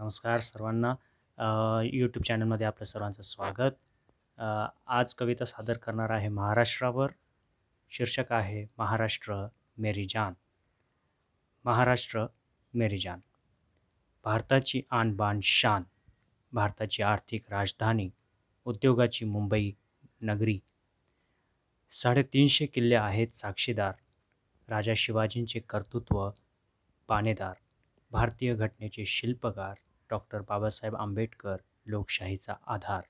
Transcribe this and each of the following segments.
नमस्कार सर्वांना यूट्यूब चॅनलमध्ये आपलं सर्वांचं स्वागत आज कविता सादर करणार आहे महाराष्ट्रावर शीर्षक आहे महाराष्ट्र मेरी जान महाराष्ट्र मेरी जान भारताची आणबाण शान भारताची आर्थिक राजधानी उद्योगाची मुंबई नगरी साडेतीनशे किल्ले आहेत साक्षीदार राजा शिवाजींचे कर्तृत्व पानेदार भारतीय घटनेचे शिल्पकार डॉक्टर बाबासाहेब आंबेडकर लोकशाहीचा आधार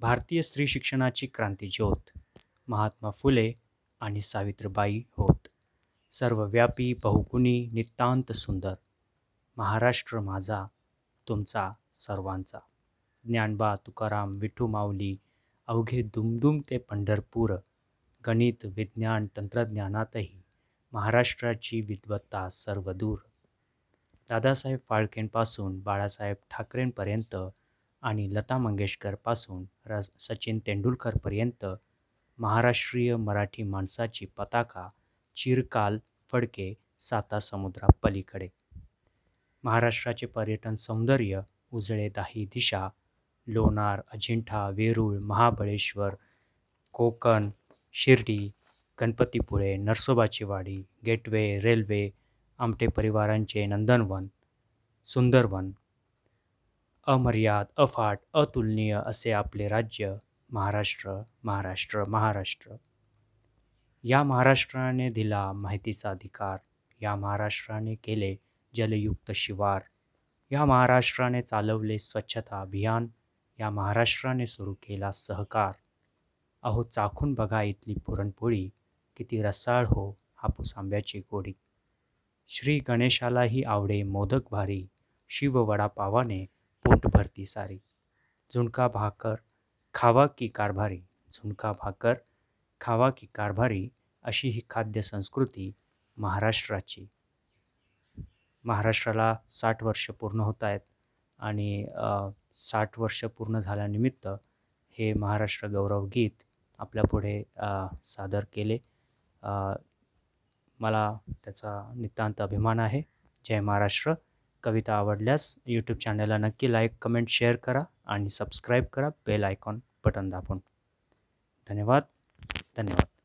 भारतीय स्त्री शिक्षणाची क्रांतीज्योत महात्मा फुले आणि सावित्रीबाई होत सर्वव्यापी बहुगुणी नितांत सुंदर महाराष्ट्र माझा तुमचा सर्वांचा ज्ञानबा तुकाराम विठू माऊली अवघे दुमदुम ते पंढरपूर गणित विज्ञान तंत्रज्ञानातही महाराष्ट्राची विद्वत्ता सर्वदूर दादासाहेब फाळकेंपासून बाळासाहेब ठाकरेंपर्यंत आणि लता मंगेशकरपासून र सचिन तेंडुलकरपर्यंत महाराष्ट्रीय मराठी माणसाची पताका चिरकाल फडके साता समुद्रापलीकडे महाराष्ट्राचे पर्यटन सौंदर्य उजळे दाही दिशा लोणार अजिंठा वेरूळ महाबळेश्वर कोकण शिर्डी गणपतीपुळे नरसोबाची वाडी गेटवे रेल्वे आमटे परिवारांचे नंदनवन सुंदरवन अमर्याद अफाट अतुलनीय असे आपले राज्य महाराष्ट्र महाराष्ट्र महाराष्ट्र या महाराष्ट्राने दिला माहितीचा अधिकार या महाराष्ट्राने केले जलयुक्त शिवार या महाराष्ट्राने चालवले स्वच्छता अभियान या महाराष्ट्राने सुरू केला सहकार अहो चाखून बघा इथली पुरणपोळी किती रसाळ हो हापूस आंब्याची गोडी श्री गणेशालाही आवडे मोदक भारी शिव वडा पावाने पोट भरती सारी झुणका भाकर खावा की कारभारी झुणका भाकर खावा की कारभारी अशी ही खाद्य संस्कृती महाराष्ट्राची महाराष्ट्राला साठ वर्ष पूर्ण होत आहेत आणि साठ वर्ष पूर्ण झाल्यानिमित्त हे महाराष्ट्र गौरव गीत आपल्यापुढे सादर केले मला त्याचा नितांत अभिमान आहे जय महाराष्ट्र कविता आवडल्यास यूट्यूब चॅनलला नक्की लाईक कमेंट शेअर करा आणि सबस्क्राईब करा बेल आयकॉन बटन दाबून धन्यवाद धन्यवाद